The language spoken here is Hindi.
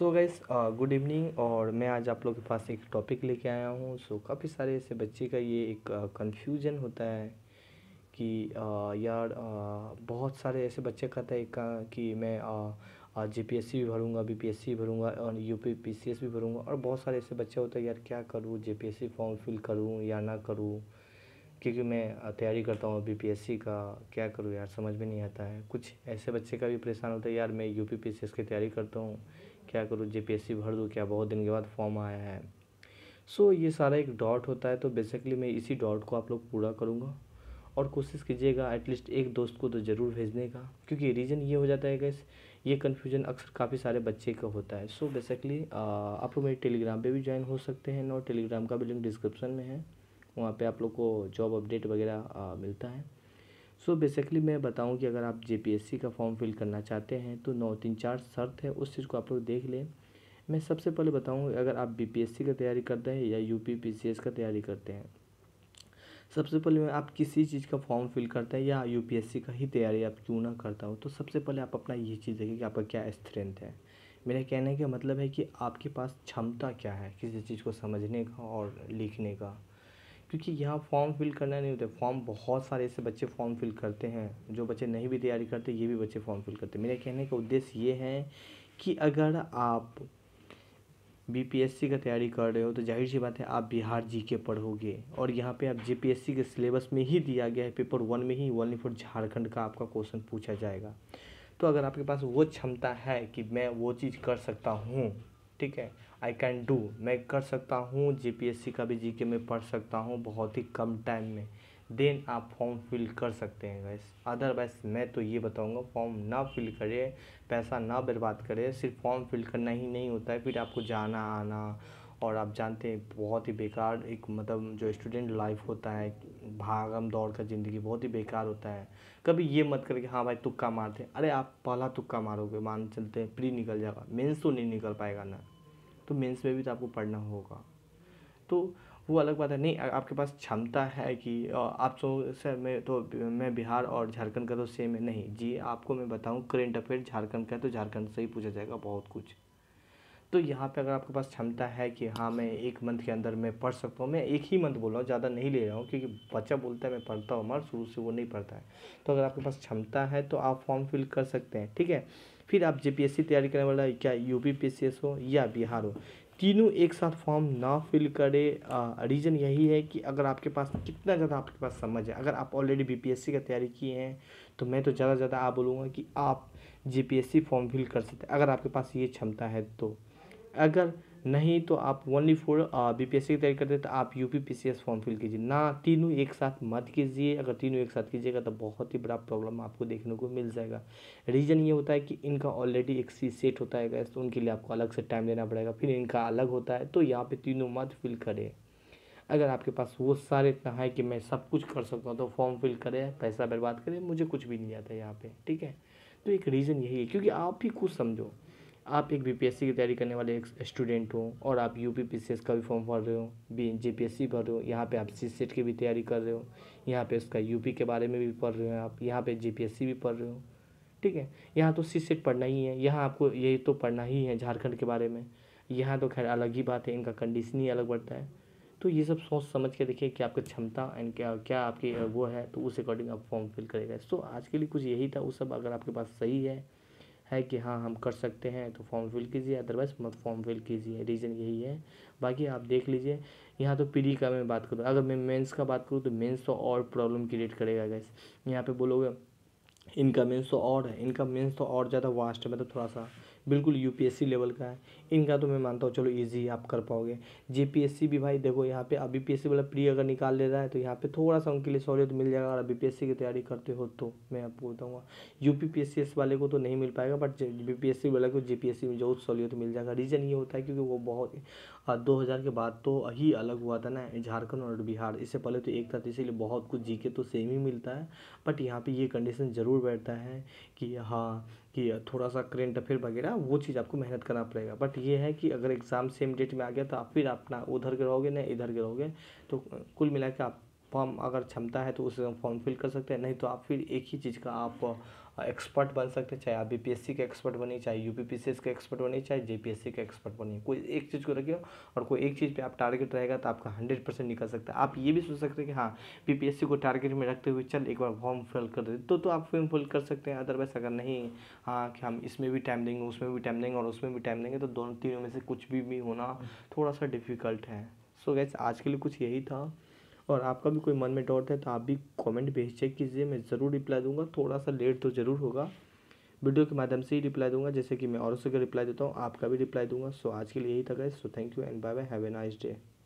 सो गैस गुड इवनिंग और मैं आज आप लोग के पास एक टॉपिक लेके आया हूँ सो so, काफ़ी सारे ऐसे बच्चे का ये एक कंफ्यूजन uh, होता है कि uh, यार uh, बहुत सारे ऐसे बच्चे कहते हैं uh, कि मैं जे पी एस सी भी भरूँगा बी पी एस सी भरूँगा और U P P C S भी भरूँगा और बहुत सारे ऐसे बच्चे होते हैं यार क्या करूँ J P S C form fill करूँ या ना करूँ क्योंकि मैं तैयारी करता हूँ एस सी का क्या करूँ यार समझ में नहीं आता है कुछ ऐसे बच्चे का भी परेशान होता है यार मैं यू पी की तैयारी करता हूँ क्या करूँ सी भर दूँ क्या बहुत दिन के बाद फॉर्म आया है सो ये सारा एक डॉट होता है तो बेसिकली मैं इसी डॉट को आप लोग पूरा करूँगा और कोशिश कीजिएगा एटलीस्ट एक दोस्त को तो ज़रूर भेजने का क्योंकि रीज़न ये हो जाता है गैस ये कन्फ्यूजन अक्सर काफ़ी सारे बच्चे का होता है सो बेसिकली आप लोग मेरे टेलीग्राम पे भी ज्वाइन हो सकते हैं और टेलीग्राम का भी लिंक डिस्क्रिप्शन में है वहाँ पे आप लोग को जॉब अपडेट वगैरह मिलता है सो so बेसिकली मैं बताऊं कि अगर आप जे का फॉर्म फिल करना चाहते हैं तो नौ तीन चार शर्त है उस चीज़ को आप लोग देख लें मैं सबसे पहले बताऊँ अगर आप बीपीएससी का तैयारी करते हैं या यूपीपीसीएस का तैयारी करते हैं सबसे पहले आप किसी चीज़ का फॉर्म फिल करते हैं या यूपीएससी का ही तैयारी आप क्यों ना करता हो तो सबसे पहले आप अपना ये चीज़ देखिए कि आपका क्या स्ट्रेंथ है मेरे कहने का मतलब है कि आपके पास क्षमता क्या है किसी चीज़ को समझने का और लिखने का क्योंकि यहाँ फॉर्म फिल करना नहीं होता फॉर्म बहुत सारे ऐसे बच्चे फॉर्म फिल करते हैं जो बच्चे नहीं भी तैयारी करते ये भी बच्चे फॉर्म फिल करते मेरे कहने का उद्देश्य ये है कि अगर आप बीपीएससी का तैयारी कर रहे हो तो जाहिर सी बात है आप बिहार जी के पढ़ोगे और यहाँ पे आप जे के सिलेबस में ही दिया गया है पेपर वन में ही ओनली फोर झारखंड का आपका क्वेश्चन पूछा जाएगा तो अगर आपके पास वो क्षमता है कि मैं वो चीज़ कर सकता हूँ ठीक है आई कैन डू मैं कर सकता हूँ जेपीएससी का भी जीके में पढ़ सकता हूँ बहुत ही कम टाइम में देन आप फॉर्म फिल कर सकते हैं गैस अदरवाइज मैं तो ये बताऊँगा फॉर्म ना फिल करें पैसा ना बर्बाद करें सिर्फ फॉर्म फिल करना ही नहीं होता है फिर आपको जाना आना और आप जानते हैं बहुत ही बेकार एक मतलब जो स्टूडेंट लाइफ होता है भागम दौड़ का ज़िंदगी बहुत ही बेकार होता है कभी ये मत करके हाँ भाई तुक्का मारते हैं अरे आप पहला तुक्का मारोगे मान चलते हैं प्री निकल जाएगा मेंस तो नहीं निकल पाएगा ना तो मेंस में भी तो आपको पढ़ना होगा तो वो अलग बात है नहीं आपके पास क्षमता है कि आप सो तो, सर मैं तो मैं बिहार और झारखंड का तो सेम है नहीं जी आपको मैं बताऊँ करेंट अफेयर झारखंड का है तो झारखंड से ही पूछा जाएगा बहुत कुछ तो यहाँ पे अगर आपके पास क्षमता है कि हाँ मैं एक मंथ के अंदर मैं पढ़ सकता हूँ मैं एक ही मंथ बोल रहा हूँ ज़्यादा नहीं ले रहा हूँ क्योंकि बच्चा बोलता है मैं पढ़ता हूँ हमारा शुरू से वो नहीं पढ़ता है तो अगर आपके पास क्षमता है तो आप फॉर्म फिल कर सकते हैं ठीक है फिर आप जे तैयारी करने वाला क्या यू पी हो या बिहार हो तीनों एक साथ फॉर्म ना फिल करे रीज़न यही है कि अगर आपके पास कितना ज़्यादा आपके पास समझ है अगर आप ऑलरेडी बीपीएससी का तैयारी किए हैं तो मैं तो ज़्यादा से ज़्यादा आप बोलूँगा कि आप जीपीएससी फॉर्म फिल कर सकते हैं अगर आपके पास ये क्षमता है तो अगर नहीं तो आप only for B P S C की तैयारी करते हैं तो आप U P P C S form fill कीजिए ना तीनों एक साथ मत कीजिए अगर तीनों एक साथ कीजिएगा तो बहुत ही बड़ा प्रॉब्लम आपको देखने को मिल जाएगा रीज़न ये होता है कि इनका ऑलरेडी एक सी सेट होता है गैस तो उनके लिए आपको अलग से टाइम देना पड़ेगा फिर इनका अलग होता है तो यहाँ पर तीनों मत फिल करें अगर आपके पास वो सारे इतना है कि मैं सब कुछ कर सकता हूँ तो फॉर्म फिल करें पैसा बर्बाद करें मुझे कुछ भी नहीं आता यहाँ पर ठीक है तो एक रीज़न यही है क्योंकि आप ही कुछ समझो आप एक बीपीएससी की तैयारी करने वाले एक स्टूडेंट हो और आप यू पी का भी फॉर्म भर रहे हो बी जेपीएससी भर रहे हो यहाँ पे आप सी सेट e की भी तैयारी कर रहे हो यहाँ पे उसका यूपी के बारे में भी पढ़ रहे हो आप यहाँ पे जे भी पढ़ रहे हो ठीक है यहाँ तो सी सेट e पढ़ना ही है यहाँ आपको यही तो पढ़ना ही है झारखंड के बारे में यहाँ तो खैर अलग ही बात है इनका कंडीशन ही अलग बढ़ता है तो ये सब सोच समझ के देखिए कि आपकी क्षमता एंड क्या क्या आपकी वो है तो उस अकॉर्डिंग आप फॉर्म फिल करेगा सो आज के लिए कुछ यही था वो सब अगर आपके पास सही है है कि हाँ हम कर सकते हैं तो फॉर्म फिल कीजिए अदरवाइज़ मत फॉर्म फिल कीजिए रीज़न यही है बाकी आप देख लीजिए यहाँ तो पीढ़ी का मैं बात करूँ अगर मैं मेंस का बात करूँ तो मेंस तो और प्रॉब्लम क्रिएट करेगा गैस यहाँ पे बोलोगे इनका मेंस तो और है इनका मेंस तो और ज़्यादा वास्ट है मतलब थोड़ा सा बिल्कुल यूपीएससी लेवल का है इनका तो मैं मानता हूँ चलो ईजी आप कर पाओगे जेपीएससी भी भाई देखो यहाँ पे अभी पी वाला प्री अगर निकाल ले रहा है तो यहाँ पे थोड़ा सा उनके लिए सहूलियत मिल जाएगा अगर अभी पी की तैयारी करते हो तो मैं आपको बताऊँगा यू पी वाले को तो नहीं मिल पाएगा बट बी वाले को जे में बहुत सहूलियत मिल जाएगा रीज़न ये होता है क्योंकि वो बहुत दो हज़ार के बाद तो ही अलग हुआ था ना झारखंड और बिहार इससे पहले तो एक था तो इसीलिए बहुत कुछ जी के तो सेम ही मिलता है बट यहाँ पे ये कंडीशन ज़रूर बैठता है कि हाँ कि थोड़ा सा करेंट अफेयर वगैरह वो चीज़ आपको मेहनत करना पड़ेगा बट ये है कि अगर एग्ज़ाम सेम डेट में आ गया तो आप फिर आप ना उधर के रहोगे ना इधर के रहोगे तो कुल मिला के आप फॉर्म अगर क्षमता है तो उस फॉर्म फिल कर सकते हैं नहीं तो आप फिर एक ही चीज़ का आप एक्सपर्ट बन सकते हैं चाहे आप बीपीएससी के एक्सपर्ट बने चाहे एस के एक्सपर्ट बने चाहे सी के एक्सपर्ट बने कोई एक चीज़ को रखिए और कोई एक चीज़ पे आप टारगेट रहेगा तो आपका हंड्रेड परसेंट निकल सकता है आप ये भी सोच सकते हैं कि हाँ सी को टारगेट में रखते हुए चल एक बार फॉर्म फिल कर दे तो, तो आप फॉर्म फिल कर सकते हैं अदरवाइज अगर नहीं हाँ कि हम इसमें भी टाइम देंगे उसमें भी टाइम देंगे और उसमें भी टाइम देंगे तो दोनों तीनों में से कुछ भी, भी होना थोड़ा सा डिफिकल्ट है सो so गैस आज के लिए कुछ यही था और आपका भी कोई मन में डाउट है तो आप भी कमेंट भेज चेक कीजिए मैं ज़रूर रिप्लाई दूंगा थोड़ा सा लेट तो ज़रूर होगा वीडियो के माध्यम से ही रिप्लाई दूंगा जैसे कि मैं और उसके रिप्लाई देता हूँ आपका भी रिप्लाई दूंगा सो आज के लिए यही तक है so thank you and bye bye have a nice day